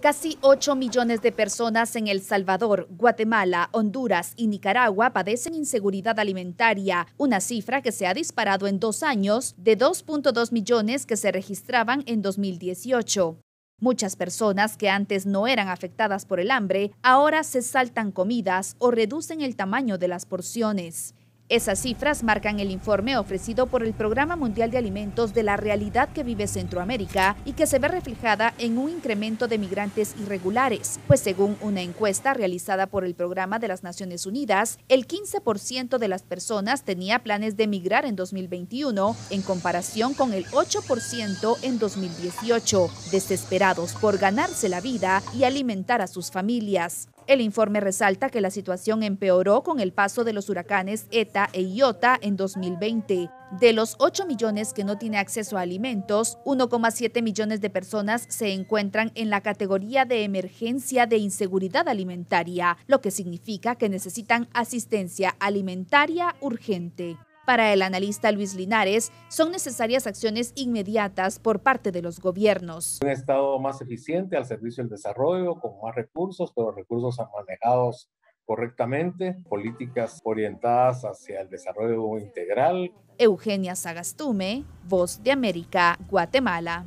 Casi 8 millones de personas en El Salvador, Guatemala, Honduras y Nicaragua padecen inseguridad alimentaria, una cifra que se ha disparado en dos años de 2.2 millones que se registraban en 2018. Muchas personas que antes no eran afectadas por el hambre ahora se saltan comidas o reducen el tamaño de las porciones. Esas cifras marcan el informe ofrecido por el Programa Mundial de Alimentos de la realidad que vive Centroamérica y que se ve reflejada en un incremento de migrantes irregulares, pues según una encuesta realizada por el Programa de las Naciones Unidas, el 15% de las personas tenía planes de emigrar en 2021 en comparación con el 8% en 2018, desesperados por ganarse la vida y alimentar a sus familias. El informe resalta que la situación empeoró con el paso de los huracanes ETA e IOTA en 2020. De los 8 millones que no tiene acceso a alimentos, 1,7 millones de personas se encuentran en la categoría de emergencia de inseguridad alimentaria, lo que significa que necesitan asistencia alimentaria urgente. Para el analista Luis Linares, son necesarias acciones inmediatas por parte de los gobiernos. Un Estado más eficiente al servicio del desarrollo, con más recursos, pero recursos manejados correctamente, políticas orientadas hacia el desarrollo integral. Eugenia Sagastume, Voz de América, Guatemala.